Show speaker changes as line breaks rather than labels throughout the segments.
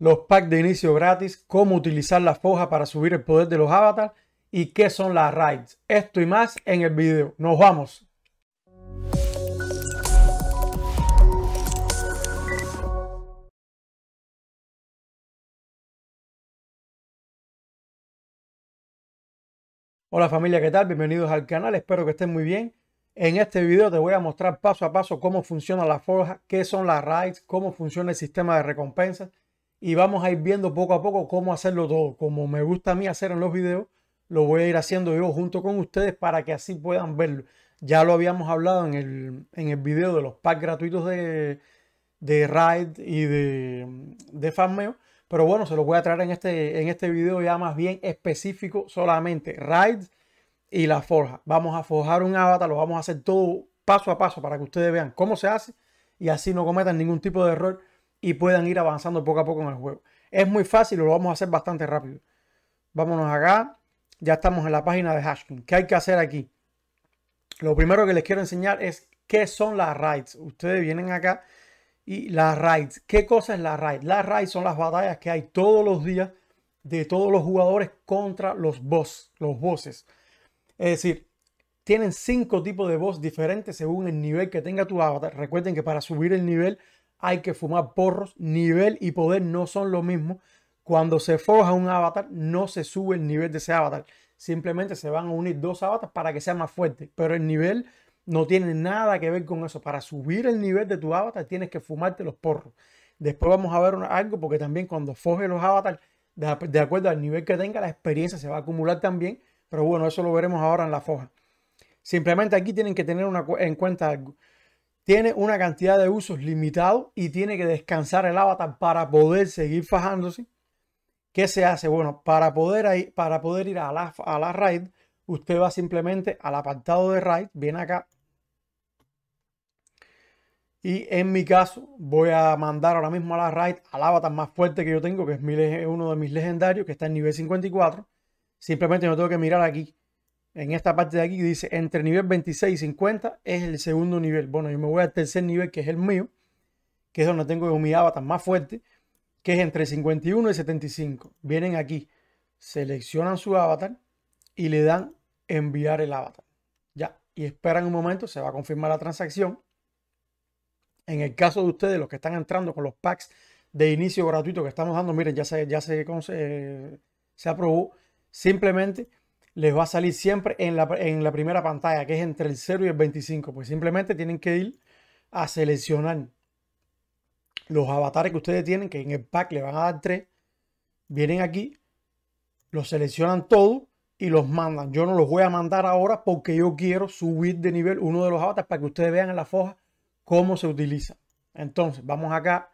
los packs de inicio gratis, cómo utilizar la foja para subir el poder de los avatars y qué son las raids. Esto y más en el video. ¡Nos vamos! Hola familia, ¿qué tal? Bienvenidos al canal, espero que estén muy bien. En este video te voy a mostrar paso a paso cómo funciona la forja, qué son las raids, cómo funciona el sistema de recompensas y vamos a ir viendo poco a poco cómo hacerlo todo. Como me gusta a mí hacer en los videos, lo voy a ir haciendo yo junto con ustedes para que así puedan verlo. Ya lo habíamos hablado en el, video de los packs gratuitos de, de Raid y de, de Pero bueno, se los voy a traer en este, en este video ya más bien específico solamente. ride y la forja. Vamos a forjar un avatar, lo vamos a hacer todo paso a paso para que ustedes vean cómo se hace y así no cometan ningún tipo de error y puedan ir avanzando poco a poco en el juego. Es muy fácil, lo vamos a hacer bastante rápido. Vámonos acá. Ya estamos en la página de Hashkin. ¿Qué hay que hacer aquí? Lo primero que les quiero enseñar es qué son las raids. Ustedes vienen acá y las raids. ¿Qué cosa es la raid? Las raids son las batallas que hay todos los días de todos los jugadores contra los boss, los bosses. Es decir, tienen cinco tipos de boss diferentes según el nivel que tenga tu avatar. Recuerden que para subir el nivel hay que fumar porros, nivel y poder no son lo mismo. Cuando se forja un avatar, no se sube el nivel de ese avatar. Simplemente se van a unir dos avatars para que sea más fuerte. Pero el nivel no tiene nada que ver con eso. Para subir el nivel de tu avatar tienes que fumarte los porros. Después vamos a ver algo porque también cuando forjes los avatars, de acuerdo al nivel que tenga, la experiencia se va a acumular también. Pero bueno, eso lo veremos ahora en la foja. Simplemente aquí tienen que tener una, en cuenta algo tiene una cantidad de usos limitado y tiene que descansar el avatar para poder seguir fajándose. ¿Qué se hace? Bueno, para poder, ir, para poder ir a la, a la RAID, usted va simplemente al apartado de RAID, viene acá. Y en mi caso, voy a mandar ahora mismo a la RAID al avatar más fuerte que yo tengo, que es uno de mis legendarios, que está en nivel 54. Simplemente no tengo que mirar aquí en esta parte de aquí dice entre nivel 26 y 50 es el segundo nivel. Bueno, yo me voy al tercer nivel que es el mío, que es donde tengo mi avatar más fuerte, que es entre 51 y 75. Vienen aquí, seleccionan su avatar y le dan enviar el avatar. Ya, y esperan un momento, se va a confirmar la transacción. En el caso de ustedes, los que están entrando con los packs de inicio gratuito que estamos dando, miren, ya se, ya se, eh, se aprobó. Simplemente les va a salir siempre en la, primera pantalla, que es entre el 0 y el 25. Pues simplemente tienen que ir a seleccionar los avatares que ustedes tienen, que en el pack le van a dar 3. Vienen aquí, los seleccionan todos y los mandan. Yo no los voy a mandar ahora porque yo quiero subir de nivel uno de los avatares para que ustedes vean en la forja cómo se utiliza. Entonces, vamos acá.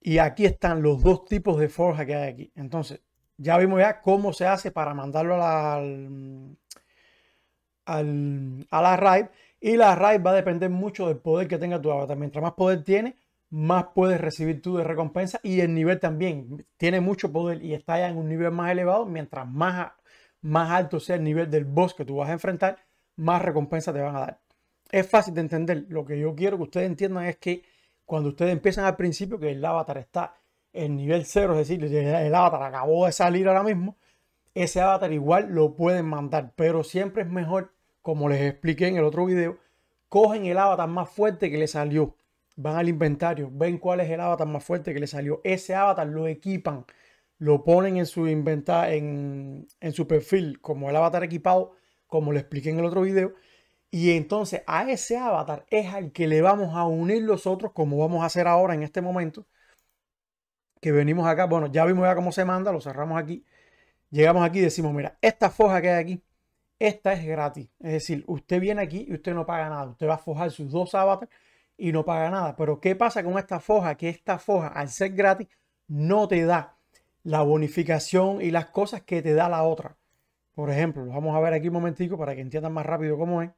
Y aquí están los dos tipos de forja que hay aquí. Entonces, ya vimos ya cómo se hace para mandarlo a la, al, RAID. Y la RAID va a depender mucho del poder que tenga tu avatar. Mientras más poder tiene, más puedes recibir tú de recompensa y el nivel también. Tiene mucho poder y está ya en un nivel más elevado. Mientras más, más alto sea el nivel del boss que tú vas a enfrentar, más recompensa te van a dar. Es fácil de entender. Lo que yo quiero que ustedes entiendan es que cuando ustedes empiezan al principio, que el avatar está el nivel 0, es decir, el avatar acabó de salir ahora mismo, ese avatar igual lo pueden mandar, pero siempre es mejor, como les expliqué en el otro video, cogen el avatar más fuerte que le salió, van al inventario, ven cuál es el avatar más fuerte que le salió, ese avatar lo equipan, lo ponen en su en, en su perfil como el avatar equipado, como les expliqué en el otro video, y entonces a ese avatar es al que le vamos a unir los otros, como vamos a hacer ahora en este momento, que venimos acá, bueno, ya vimos ya cómo se manda, lo cerramos aquí, llegamos aquí y decimos, mira, esta foja que hay aquí, esta es gratis. Es decir, usted viene aquí y usted no paga nada. Usted va a fojar sus dos avatars y no paga nada. Pero ¿qué pasa con esta foja? Que esta foja, al ser gratis, no te da la bonificación y las cosas que te da la otra. Por ejemplo, vamos a ver aquí un momentico para que entiendan más rápido cómo es.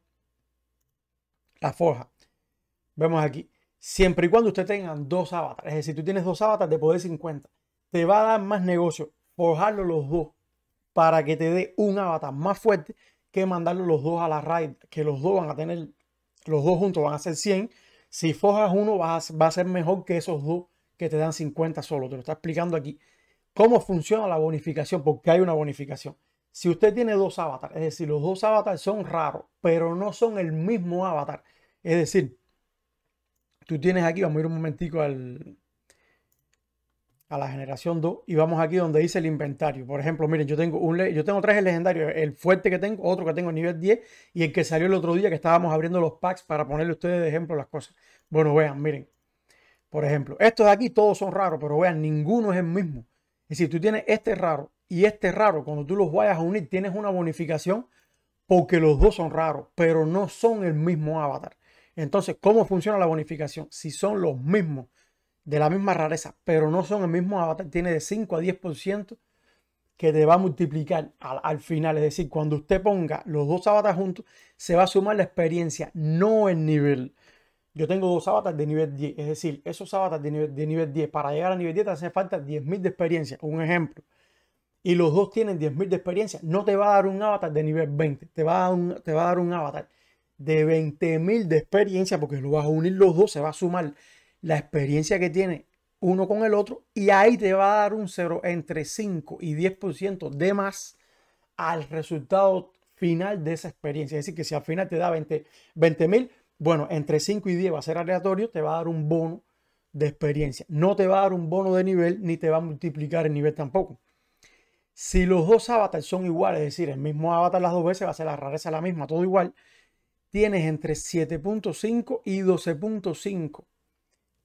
La foja. Vemos aquí. Siempre y cuando usted tenga dos avatares. Es decir, tú tienes dos avatares de poder 50. Te va a dar más negocio forjarlo los dos para que te dé un avatar más fuerte que mandarlo los dos a la raid. Que los dos van a tener, los dos juntos van a ser 100. Si forjas uno, va a, va a ser mejor que esos dos que te dan 50 solo. Te lo está explicando aquí. ¿Cómo funciona la bonificación? Porque hay una bonificación. Si usted tiene dos avatares, es decir, los dos avatares son raros, pero no son el mismo avatar. Es decir, tú tienes aquí, vamos a ir un momentico al, a la generación 2 y vamos aquí donde dice el inventario. Por ejemplo, miren, yo tengo un yo tengo tres legendarios, el fuerte que tengo, otro que tengo nivel 10 y el que salió el otro día que estábamos abriendo los packs para ponerle ustedes de ejemplo las cosas. Bueno, vean, miren. Por ejemplo, estos de aquí todos son raros, pero vean, ninguno es el mismo. Es decir, tú tienes este raro y este raro, cuando tú los vayas a unir, tienes una bonificación porque los dos son raros, pero no son el mismo avatar. Entonces, ¿cómo funciona la bonificación? Si son los mismos, de la misma rareza, pero no son el mismo avatar, tiene de 5 a 10% que te va a multiplicar al, final. Es decir, cuando usted ponga los dos avatars juntos, se va a sumar la experiencia, no el nivel. Yo tengo dos avatars de nivel 10, es decir, esos avatars de nivel, 10, para llegar a nivel 10 te hace falta 10.000 de experiencia, un ejemplo. Y los dos tienen 10.000 de experiencia, no te va a dar un avatar de nivel 20, te va te va a dar un avatar de 20.000 de experiencia, porque lo vas a unir los dos, se va a sumar la experiencia que tiene uno con el otro y ahí te va a dar un cero entre 5 y 10% de más al resultado final de esa experiencia. Es decir, que si al final te da 20.000, bueno, entre 5 y 10 va a ser aleatorio, te va a dar un bono de experiencia. No te va a dar un bono de nivel ni te va a multiplicar el nivel tampoco. Si los dos avatars son iguales, es decir, el mismo avatar las dos veces va a ser la rareza la misma, todo igual tienes entre 7.5 y 12.5,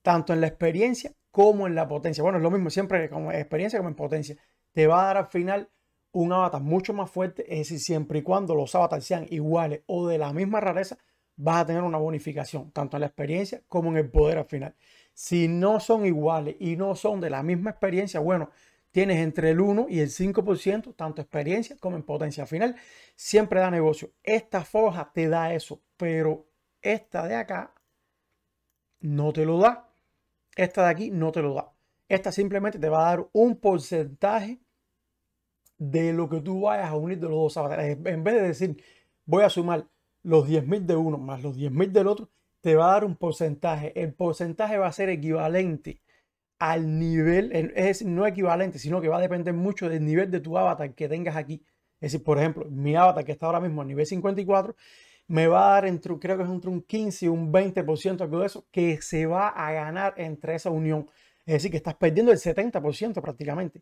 tanto en la experiencia como en la potencia. Bueno, es lo mismo siempre como experiencia como en potencia. Te va a dar al final un avatar mucho más fuerte, es decir, siempre y cuando los avatars sean iguales o de la misma rareza, vas a tener una bonificación, tanto en la experiencia como en el poder al final. Si no son iguales y no son de la misma experiencia, bueno, tienes entre el 1 y el 5%, tanto experiencia como en potencia final. Siempre da negocio. Esta foja te da eso, pero esta de acá no te lo da. Esta de aquí no te lo da. Esta simplemente te va a dar un porcentaje de lo que tú vayas a unir de los dos En vez de decir, voy a sumar los 10.000 de uno más los 10.000 del otro, te va a dar un porcentaje. El porcentaje va a ser equivalente al nivel, es no equivalente, sino que va a depender mucho del nivel de tu avatar que tengas aquí. Es decir, por ejemplo, mi avatar que está ahora mismo a nivel 54, me va a dar entre, creo que es entre un 15 y un 20%, algo de eso, que se va a ganar entre esa unión. Es decir, que estás perdiendo el 70% prácticamente.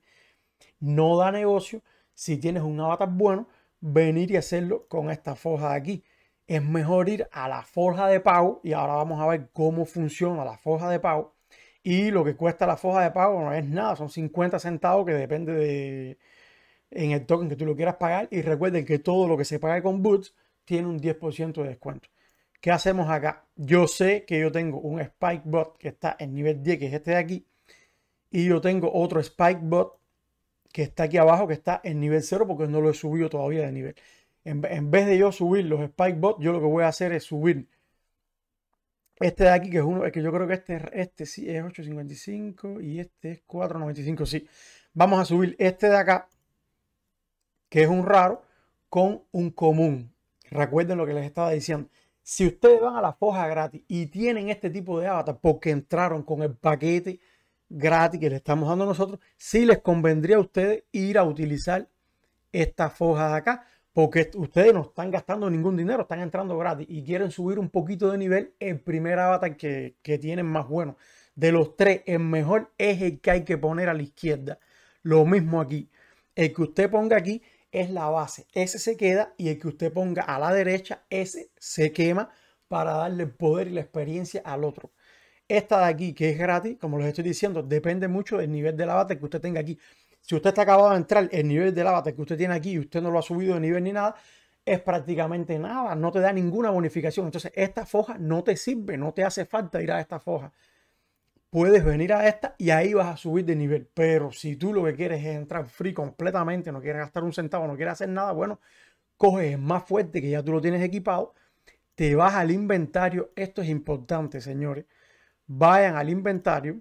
No da negocio si tienes un avatar bueno venir y hacerlo con esta forja de aquí. Es mejor ir a la forja de pago y ahora vamos a ver cómo funciona la forja de pago y lo que cuesta la foja de pago no es nada, son 50 centavos que depende de en el token que tú lo quieras pagar. Y recuerden que todo lo que se paga con Boots tiene un 10% de descuento. ¿Qué hacemos acá? Yo sé que yo tengo un Spike Bot que está en nivel 10, que es este de aquí. Y yo tengo otro Spike Bot que está aquí abajo, que está en nivel 0, porque no lo he subido todavía de nivel. En, en vez de yo subir los Spike Bot, yo lo que voy a hacer es subir este de aquí, que es uno, es que yo creo que este, este sí es 8.55 y este es 4.95, sí. Vamos a subir este de acá, que es un raro, con un común. Recuerden lo que les estaba diciendo. Si ustedes van a la foja gratis y tienen este tipo de avatar porque entraron con el paquete gratis que le estamos dando nosotros, sí les convendría a ustedes ir a utilizar esta foja de acá porque ustedes no están gastando ningún dinero, están entrando gratis y quieren subir un poquito de nivel, el primer avatar que, que, tienen más bueno. De los tres, el mejor es el que hay que poner a la izquierda. Lo mismo aquí. El que usted ponga aquí es la base. Ese se queda y el que usted ponga a la derecha, ese se quema para darle el poder y la experiencia al otro. Esta de aquí, que es gratis, como les estoy diciendo, depende mucho del nivel la bata que usted tenga aquí. Si usted está acabado de entrar, el nivel del avatar que usted tiene aquí y usted no lo ha subido de nivel ni nada, es prácticamente nada, no te da ninguna bonificación. Entonces, esta foja no te sirve, no te hace falta ir a esta foja. Puedes venir a esta y ahí vas a subir de nivel. Pero si tú lo que quieres es entrar free completamente, no quieres gastar un centavo, no quieres hacer nada, bueno, coges más fuerte que ya tú lo tienes equipado, te vas al inventario. Esto es importante, señores. Vayan al inventario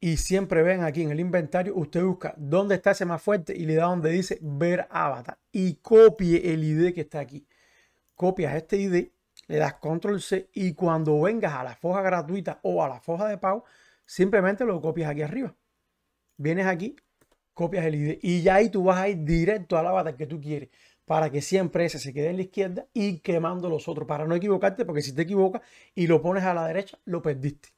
y siempre ven aquí en el inventario, usted busca dónde está ese más fuerte y le da donde dice ver avatar y copie el ID que está aquí. Copias este ID, le das control C y cuando vengas a la foja gratuita o a la foja de pago, simplemente lo copias aquí arriba. Vienes aquí, copias el ID y ya ahí tú vas a ir directo al avatar que tú quieres para que siempre ese se quede en la izquierda y quemando los otros para no equivocarte porque si te equivocas y lo pones a la derecha, lo perdiste.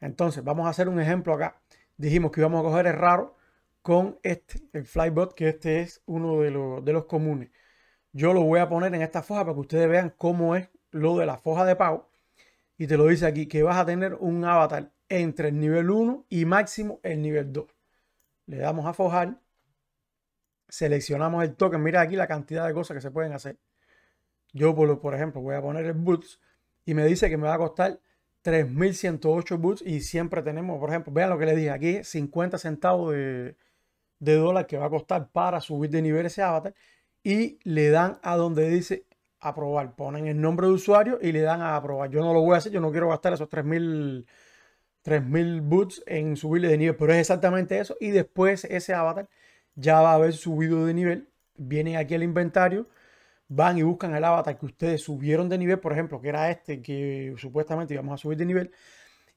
Entonces, vamos a hacer un ejemplo acá. Dijimos que íbamos a coger el raro con este, el flybot, que este es uno de, los, de los comunes. Yo lo voy a poner en esta foja para que ustedes vean cómo es lo de la foja de pago. Y te lo dice aquí, que vas a tener un avatar entre el nivel 1 y máximo el nivel 2. Le damos a fojar. Seleccionamos el token. Mira aquí la cantidad de cosas que se pueden hacer. Yo, por, por ejemplo, voy a poner el Boots y me dice que me va a costar 3.108 boots y siempre tenemos, por ejemplo, vean lo que le dije aquí, 50 centavos de, de dólar que va a costar para subir de nivel ese avatar y le dan a donde dice aprobar, ponen el nombre de usuario y le dan a aprobar. Yo no lo voy a hacer, yo no quiero gastar esos 3.000 3000 boots en subirle de nivel, pero es exactamente eso y después ese avatar ya va a haber subido de nivel, viene aquí el inventario van y buscan el avatar que ustedes subieron de nivel, por ejemplo, que era este, que supuestamente íbamos a subir de nivel.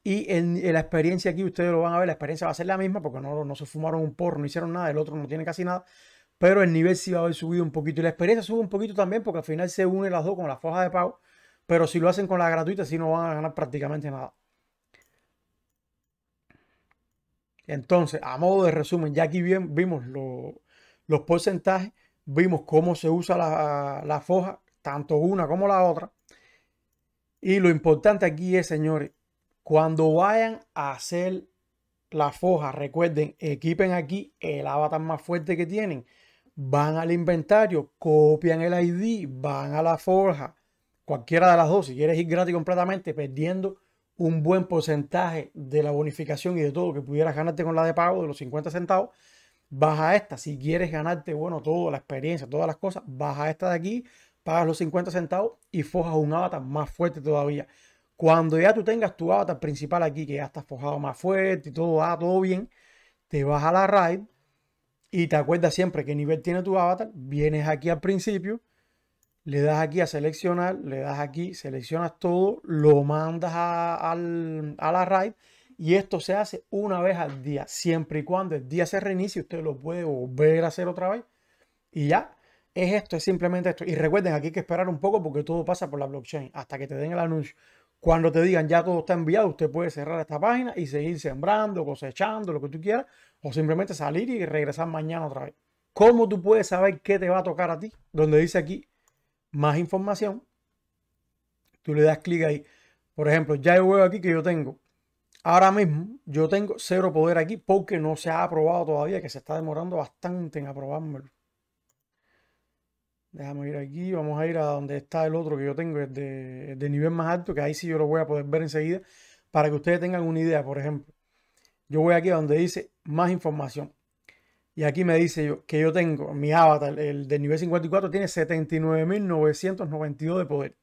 Y en, la experiencia aquí, ustedes lo van a ver, la experiencia va a ser la misma porque no, se fumaron un porro, no hicieron nada, el otro no tiene casi nada, pero el nivel sí va a haber subido un poquito. Y la experiencia sube un poquito también porque al final se unen las dos con la foja de pago, pero si lo hacen con la gratuita, sí no van a ganar prácticamente nada. Entonces, a modo de resumen, ya aquí bien, vimos los porcentajes vimos cómo se usa la, la foja, tanto una como la otra. Y lo importante aquí es, señores, cuando vayan a hacer la foja, recuerden, equipen aquí el avatar más fuerte que tienen. Van al inventario, copian el ID, van a la forja. Cualquiera de las dos, si quieres ir gratis completamente, perdiendo un buen porcentaje de la bonificación y de todo lo que pudieras ganarte con la de pago de los 50 centavos, baja esta. Si quieres ganarte, bueno, toda la experiencia, todas las cosas, baja esta de aquí, pagas los 50 centavos y fojas un avatar más fuerte todavía. Cuando ya tú tengas tu avatar principal aquí, que ya estás fojado más fuerte y todo va ah, todo bien, te vas a la raid y te acuerdas siempre qué nivel tiene tu avatar. Vienes aquí al principio, le das aquí a seleccionar, le das aquí, seleccionas todo, lo mandas a la raid y esto se hace una vez al día, siempre y cuando el día se reinicie, usted lo puede volver a hacer otra vez. Y ya, es esto, es simplemente esto. Y recuerden, aquí hay que esperar un poco porque todo pasa por la blockchain, hasta que te den el anuncio. Cuando te digan ya todo está enviado, usted puede cerrar esta página y seguir sembrando, cosechando, lo que tú quieras, o simplemente salir y regresar mañana otra vez. ¿Cómo tú puedes saber qué te va a tocar a ti? Donde dice aquí más información, tú le das clic ahí. Por ejemplo, ya hay huevo aquí que yo tengo Ahora mismo yo tengo cero poder aquí porque no se ha aprobado todavía, que se está demorando bastante en aprobarme. Déjame ir aquí, vamos a ir a donde está el otro que yo tengo, es de, nivel más alto, que ahí sí yo lo voy a poder ver enseguida, para que ustedes tengan una idea, por ejemplo. Yo voy aquí a donde dice más información. Y aquí me dice que yo tengo, mi avatar, el de nivel 54, tiene 79.992 de poder.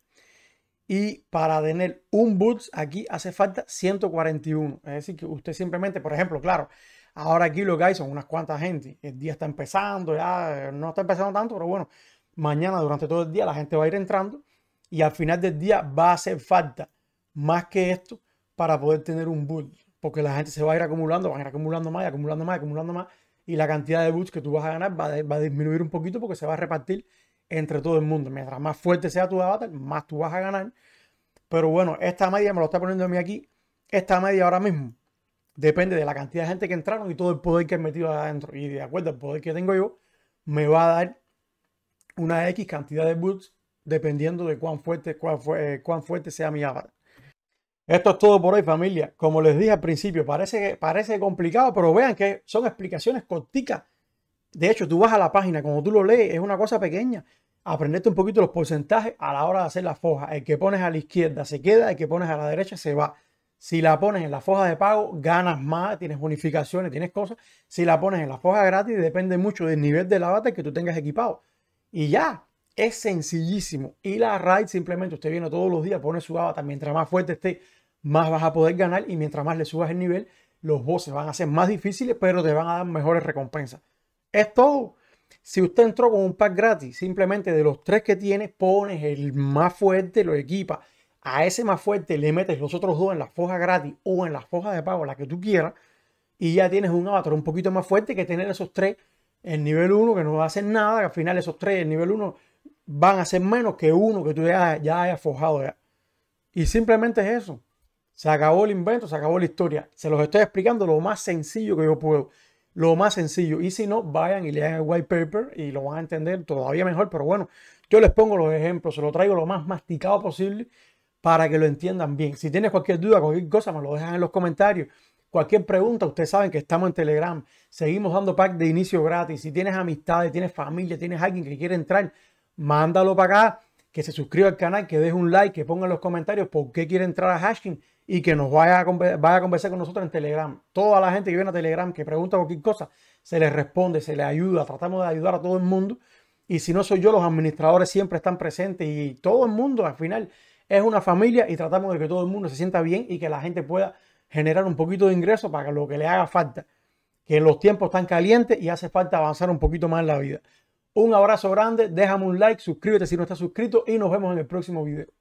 Y para tener un boots aquí hace falta 141. Es decir, que usted simplemente, por ejemplo, claro, ahora aquí lo que hay son unas cuantas gente. El día está empezando, ya eh, no está empezando tanto, pero bueno, mañana durante todo el día la gente va a ir entrando y al final del día va a hacer falta más que esto para poder tener un boot. Porque la gente se va a ir acumulando, van a ir acumulando más y acumulando más y acumulando más. Y la cantidad de boots que tú vas a ganar va va a disminuir un poquito porque se va a repartir entre todo el mundo. Mientras más fuerte sea tu avatar, más tú vas a ganar. Pero bueno, esta media me lo está poniendo a mí aquí. Esta media ahora mismo depende de la cantidad de gente que entraron y todo el poder que he metido adentro. Y de acuerdo al poder que tengo yo, me va a dar una X cantidad de boots dependiendo de cuán fuerte, eh, cuán, fuerte sea mi avatar. Esto es todo por hoy, familia. Como les dije al principio, parece, parece complicado, pero vean que son explicaciones corticas de hecho, tú vas a la página, como tú lo lees, es una cosa pequeña. Aprenderte un poquito los porcentajes a la hora de hacer la foja. El que pones a la izquierda se queda, el que pones a la derecha se va. Si la pones en la foja de pago, ganas más, tienes bonificaciones, tienes cosas. Si la pones en la foja gratis, depende mucho del nivel del avatar que tú tengas equipado. Y ya, es sencillísimo. Y la RAID simplemente usted viene todos los días, pone su bata, Mientras más fuerte esté, más vas a poder ganar. Y mientras más le subas el nivel, los bosses van a ser más difíciles, pero te van a dar mejores recompensas. Es todo. Si usted entró con un pack gratis, simplemente de los tres que tiene pones el más fuerte, lo equipas. A ese más fuerte le metes los otros dos en la foja gratis o en la foja de pago, la que tú quieras. Y ya tienes un avatar un poquito más fuerte que tener esos tres en nivel 1 que no hacen nada. al final esos tres en nivel 1 van a ser menos que uno que tú ya, ya hayas forjado. Y simplemente es eso. Se acabó el invento, se acabó la historia. Se los estoy explicando lo más sencillo que yo puedo lo más sencillo. Y si no, vayan y lean el white paper y lo van a entender todavía mejor. Pero bueno, yo les pongo los ejemplos, se lo traigo lo más masticado posible para que lo entiendan bien. Si tienes cualquier duda, cualquier cosa, me lo dejan en los comentarios. Cualquier pregunta, ustedes saben que estamos en Telegram. Seguimos dando pack de inicio gratis. Si tienes amistades, tienes familia, tienes alguien que quiere entrar, mándalo para acá. Que se suscriba al canal, que deje un like, que ponga en los comentarios por qué quiere entrar a Haskin y que nos vaya a, conversar con nosotros en Telegram. Toda la gente que viene a Telegram, que pregunta cualquier cosa, se les responde, se les ayuda, tratamos de ayudar a todo el mundo. Y si no soy yo, los administradores siempre están presentes y todo el mundo al final es una familia y tratamos de que todo el mundo se sienta bien y que la gente pueda generar un poquito de ingreso para lo que le haga falta. Que los tiempos están calientes y hace falta avanzar un poquito más en la vida. Un abrazo grande, déjame un like, suscríbete si no estás suscrito y nos vemos en el próximo video.